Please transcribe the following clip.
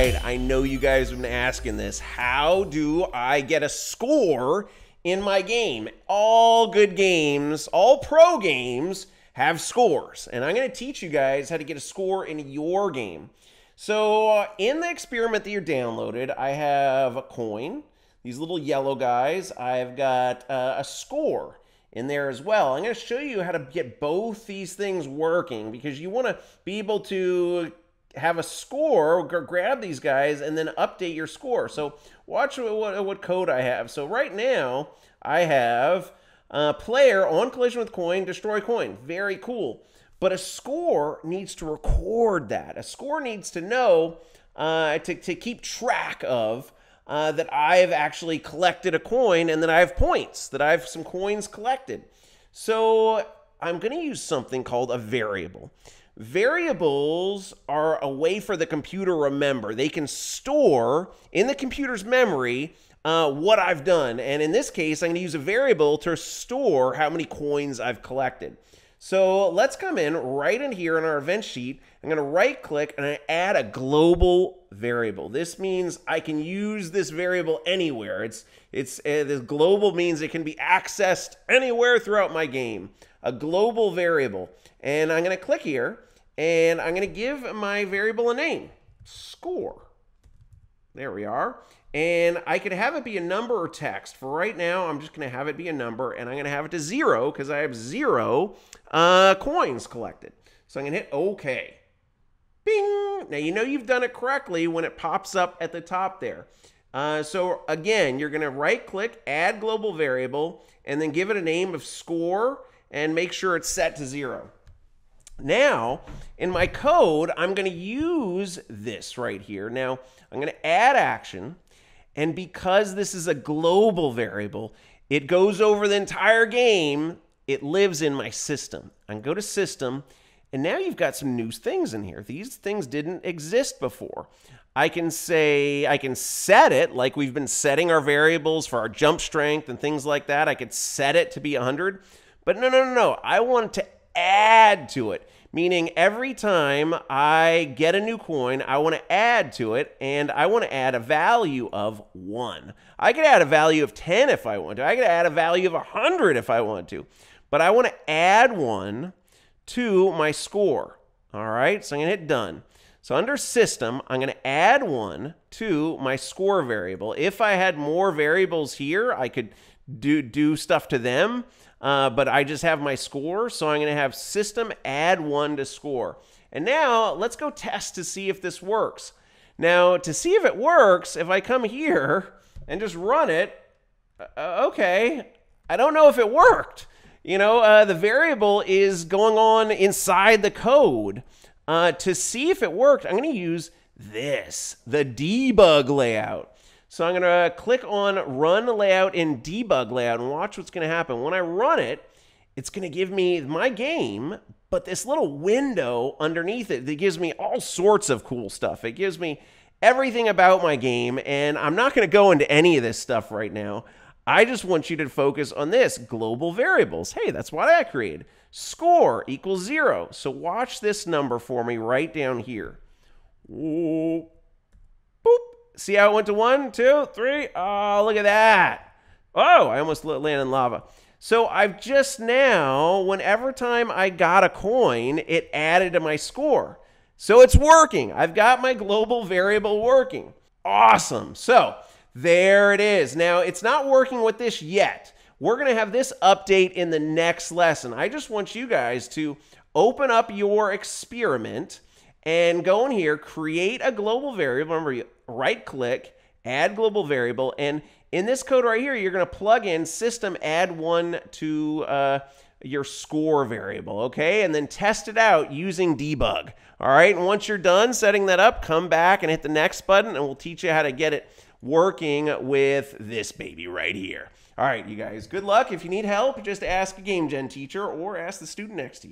right, I know you guys have been asking this. How do I get a score in my game? All good games, all pro games have scores. And I'm going to teach you guys how to get a score in your game. So uh, in the experiment that you downloaded, I have a coin, these little yellow guys. I've got uh, a score in there as well. I'm going to show you how to get both these things working because you want to be able to have a score, grab these guys, and then update your score. So watch what, what code I have. So right now I have a player on collision with coin, destroy coin. Very cool. But a score needs to record that. A score needs to know uh, to, to keep track of uh, that I've actually collected a coin and that I have points, that I have some coins collected. So I'm going to use something called a variable. Variables are a way for the computer to remember. They can store in the computer's memory uh, what I've done. And in this case, I'm going to use a variable to store how many coins I've collected. So let's come in right in here in our event sheet. I'm going to right click and I add a global variable. This means I can use this variable anywhere. It's it's uh, this global means it can be accessed anywhere throughout my game a global variable. And I'm going to click here and I'm going to give my variable a name, score. There we are. And I could have it be a number or text. For right now, I'm just going to have it be a number and I'm going to have it to zero because I have zero uh, coins collected. So I'm going to hit OK. Bing! Now you know you've done it correctly when it pops up at the top there. Uh, so again, you're going to right click, add global variable, and then give it a name of score and make sure it's set to zero. Now, in my code, I'm going to use this right here. Now, I'm going to add action. And because this is a global variable, it goes over the entire game. It lives in my system. I can go to system, and now you've got some new things in here. These things didn't exist before. I can say, I can set it like we've been setting our variables for our jump strength and things like that. I could set it to be 100. But no, no, no, no. I want to add to it. Meaning every time I get a new coin, I want to add to it and I want to add a value of one. I could add a value of 10 if I want to. I could add a value of 100 if I want to. But I want to add one to my score. All right, so I'm going to hit done. So under system, I'm going to add one to my score variable. If I had more variables here, I could do do stuff to them. Uh, but I just have my score, so I'm going to have system add one to score. And now let's go test to see if this works. Now to see if it works, if I come here and just run it, uh, uh okay, I don't know if it worked. You know, uh, the variable is going on inside the code. Uh, to see if it worked, I'm going to use this, the debug layout. So I'm going to click on run layout and debug layout and watch what's going to happen. When I run it, it's going to give me my game, but this little window underneath it that gives me all sorts of cool stuff. It gives me everything about my game, and I'm not going to go into any of this stuff right now. I just want you to focus on this global variables. Hey, that's what I created. Score equals zero. So watch this number for me right down here. Ooh. See how it went to one, two, three? Oh, look at that. Oh, I almost landed in lava. So I've just now, whenever time I got a coin, it added to my score. So it's working. I've got my global variable working. Awesome. So there it is. Now it's not working with this yet. We're going to have this update in the next lesson. I just want you guys to open up your experiment and go in here, create a global variable. Remember, you right click, add global variable. And in this code right here, you're going to plug in system add one to uh, your score variable, okay? And then test it out using debug, all right? And once you're done setting that up, come back and hit the next button, and we'll teach you how to get it working with this baby right here. All right, you guys, good luck. If you need help, just ask a game gen teacher or ask the student next to you.